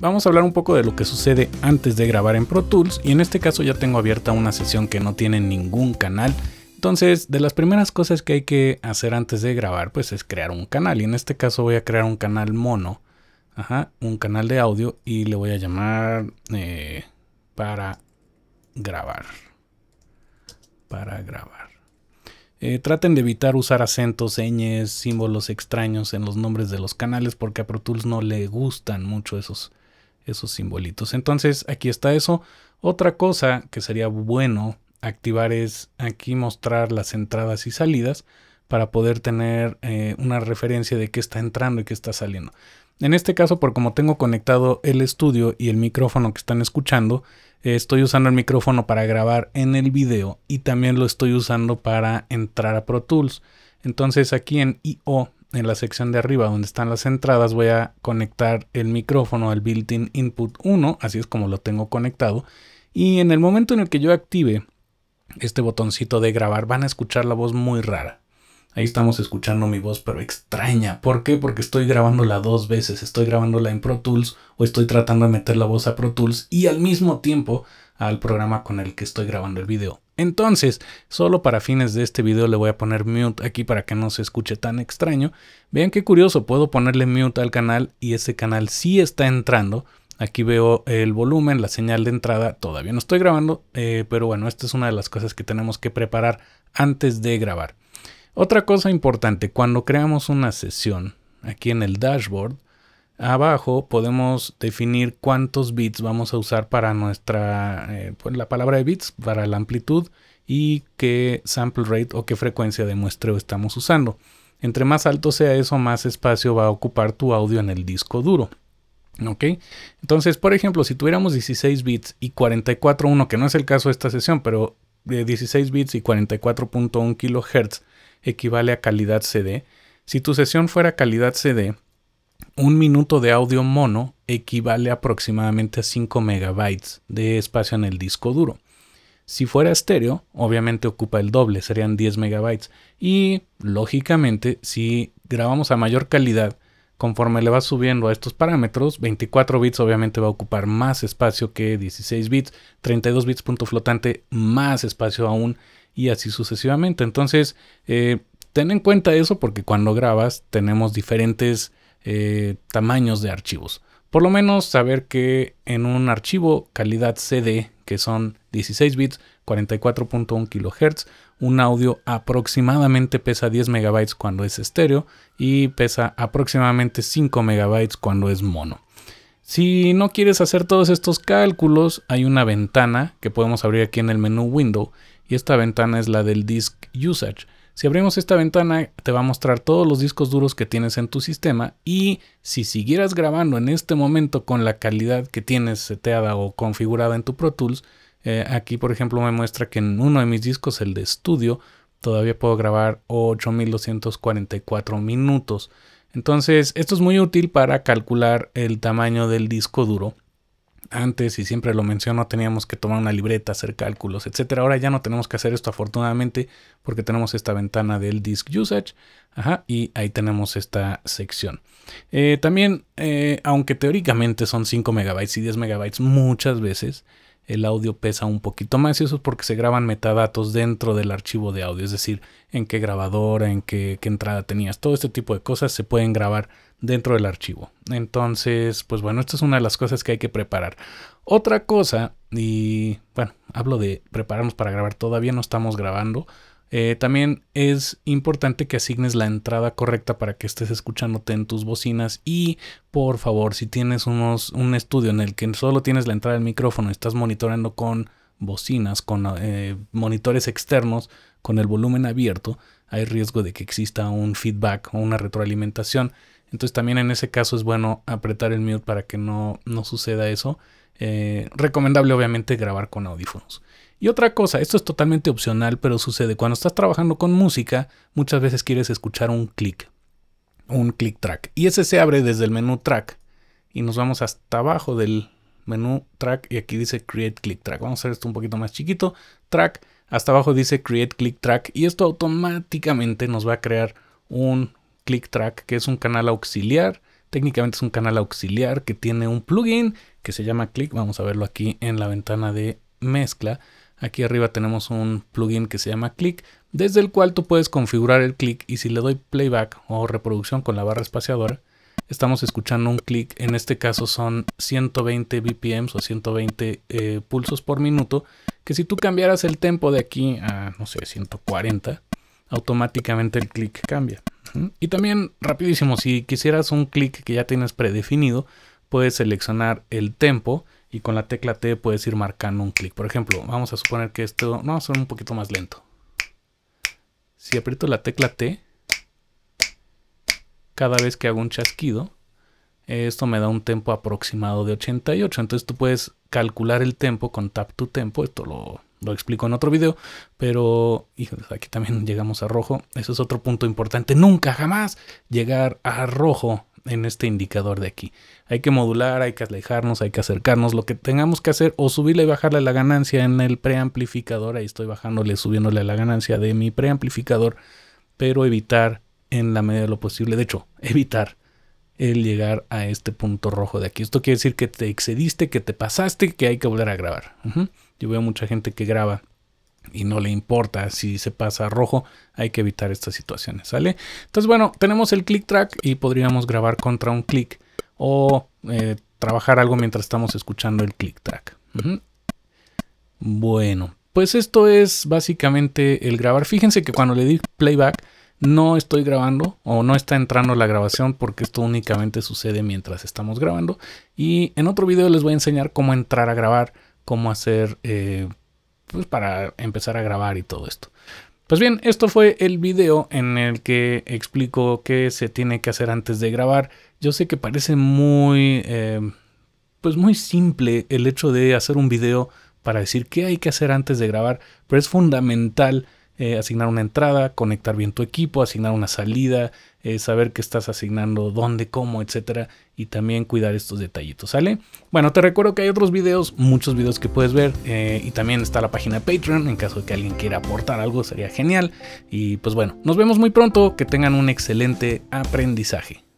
vamos a hablar un poco de lo que sucede antes de grabar en Pro Tools y en este caso ya tengo abierta una sesión que no tiene ningún canal. Entonces, de las primeras cosas que hay que hacer antes de grabar, pues es crear un canal. Y en este caso voy a crear un canal mono, ajá, un canal de audio y le voy a llamar eh, para grabar. Para grabar. Eh, traten de evitar usar acentos, señes, símbolos extraños en los nombres de los canales porque a Pro Tools no le gustan mucho esos esos simbolitos. Entonces aquí está eso. Otra cosa que sería bueno activar es aquí mostrar las entradas y salidas para poder tener eh, una referencia de qué está entrando y qué está saliendo. En este caso, por como tengo conectado el estudio y el micrófono que están escuchando, eh, estoy usando el micrófono para grabar en el video y también lo estoy usando para entrar a Pro Tools. Entonces aquí en IO en la sección de arriba donde están las entradas voy a conectar el micrófono al built-in input 1, así es como lo tengo conectado. Y en el momento en el que yo active este botoncito de grabar van a escuchar la voz muy rara. Ahí estamos escuchando mi voz, pero extraña. ¿Por qué? Porque estoy grabándola dos veces. Estoy grabándola en Pro Tools o estoy tratando de meter la voz a Pro Tools y al mismo tiempo al programa con el que estoy grabando el video. Entonces, solo para fines de este video le voy a poner mute aquí para que no se escuche tan extraño. Vean qué curioso, puedo ponerle mute al canal y ese canal sí está entrando. Aquí veo el volumen, la señal de entrada, todavía no estoy grabando, eh, pero bueno, esta es una de las cosas que tenemos que preparar antes de grabar. Otra cosa importante, cuando creamos una sesión aquí en el dashboard, Abajo podemos definir cuántos bits vamos a usar para nuestra, eh, pues, la palabra de bits, para la amplitud y qué sample rate o qué frecuencia de muestreo estamos usando. Entre más alto sea eso, más espacio va a ocupar tu audio en el disco duro. ¿Ok? Entonces, por ejemplo, si tuviéramos 16 bits y 44.1, que no es el caso de esta sesión, pero de 16 bits y 44.1 kHz equivale a calidad CD. Si tu sesión fuera calidad CD, un minuto de audio mono equivale aproximadamente a 5 megabytes de espacio en el disco duro. Si fuera estéreo, obviamente ocupa el doble, serían 10 megabytes. Y lógicamente, si grabamos a mayor calidad, conforme le vas subiendo a estos parámetros, 24 bits obviamente va a ocupar más espacio que 16 bits, 32 bits punto flotante más espacio aún y así sucesivamente. Entonces, eh, ten en cuenta eso porque cuando grabas tenemos diferentes eh, tamaños de archivos. Por lo menos saber que en un archivo calidad CD, que son 16 bits, 44.1 kHz, un audio aproximadamente pesa 10 MB cuando es estéreo y pesa aproximadamente 5 MB cuando es mono. Si no quieres hacer todos estos cálculos, hay una ventana que podemos abrir aquí en el menú Window y esta ventana es la del Disk Usage. Si abrimos esta ventana te va a mostrar todos los discos duros que tienes en tu sistema y si siguieras grabando en este momento con la calidad que tienes seteada o configurada en tu Pro Tools, eh, aquí por ejemplo me muestra que en uno de mis discos, el de estudio, todavía puedo grabar 8244 minutos. Entonces esto es muy útil para calcular el tamaño del disco duro antes, y siempre lo menciono, teníamos que tomar una libreta, hacer cálculos, etc. Ahora ya no tenemos que hacer esto afortunadamente porque tenemos esta ventana del disk usage ajá, y ahí tenemos esta sección. Eh, también, eh, aunque teóricamente son 5 megabytes y 10 megabytes muchas veces, el audio pesa un poquito más y eso es porque se graban metadatos dentro del archivo de audio, es decir, en qué grabadora, en qué entrada tenías, todo este tipo de cosas se pueden grabar dentro del archivo. Entonces, pues bueno, esta es una de las cosas que hay que preparar. Otra cosa, y bueno, hablo de prepararnos para grabar, todavía no estamos grabando. Eh, también es importante que asignes la entrada correcta para que estés escuchándote en tus bocinas y por favor si tienes unos, un estudio en el que solo tienes la entrada del micrófono, y estás monitoreando con bocinas, con eh, monitores externos, con el volumen abierto, hay riesgo de que exista un feedback o una retroalimentación entonces también en ese caso es bueno apretar el mute para que no, suceda eso. Eh, recomendable obviamente grabar con audífonos. Y otra cosa, esto es totalmente opcional, pero sucede cuando estás trabajando con música, muchas veces quieres escuchar un clic, un click track. Y ese se abre desde el menú track y nos vamos hasta abajo del menú track y aquí dice create click track. Vamos a hacer esto un poquito más chiquito, track, hasta abajo dice create click track y esto automáticamente nos va a crear un Click Track, que es un canal auxiliar. Técnicamente es un canal auxiliar que tiene un plugin que se llama Click. Vamos a verlo aquí en la ventana de mezcla. Aquí arriba tenemos un plugin que se llama Click, desde el cual tú puedes configurar el click y si le doy playback o reproducción con la barra espaciadora, estamos escuchando un clic, en este caso son 120 BPM, o 120 eh, pulsos por minuto, que si tú cambiaras el tempo de aquí a, no sé, 140, automáticamente el clic cambia. Y también rapidísimo, si quisieras un clic que ya tienes predefinido, puedes seleccionar el tempo y con la tecla T puedes ir marcando un clic. Por ejemplo, vamos a suponer que esto, no, son un poquito más lento. Si aprieto la tecla T, cada vez que hago un chasquido, esto me da un tempo aproximado de 88. Entonces tú puedes calcular el tempo con tap to tempo. Esto lo, lo explico en otro video, pero aquí también llegamos a rojo. Ese es otro punto importante. Nunca, jamás llegar a rojo en este indicador de aquí. Hay que modular, hay que alejarnos, hay que acercarnos, lo que tengamos que hacer o subirle y bajarle la ganancia en el preamplificador. Ahí estoy bajándole, subiéndole la ganancia de mi preamplificador, pero evitar en la medida de lo posible. De hecho, evitar el llegar a este punto rojo de aquí. Esto quiere decir que te excediste, que te pasaste, que hay que volver a grabar. Yo veo mucha gente que graba y no le importa si se pasa a rojo, hay que evitar estas situaciones, ¿sale? Entonces, bueno, tenemos el click track y podríamos grabar contra un click o eh, trabajar algo mientras estamos escuchando el click track. Bueno, pues esto es básicamente el grabar. Fíjense que cuando le di playback, no estoy grabando o no está entrando la grabación porque esto únicamente sucede mientras estamos grabando. Y en otro video les voy a enseñar cómo entrar a grabar, cómo hacer, eh, pues para empezar a grabar y todo esto. Pues bien, esto fue el video en el que explico qué se tiene que hacer antes de grabar. Yo sé que parece muy, eh, pues muy simple el hecho de hacer un video para decir qué hay que hacer antes de grabar, pero es fundamental eh, asignar una entrada, conectar bien tu equipo, asignar una salida, eh, saber qué estás asignando, dónde, cómo, etcétera, y también cuidar estos detallitos, ¿sale? Bueno, te recuerdo que hay otros videos, muchos videos que puedes ver, eh, y también está la página Patreon, en caso de que alguien quiera aportar algo, sería genial. Y pues bueno, nos vemos muy pronto, que tengan un excelente aprendizaje.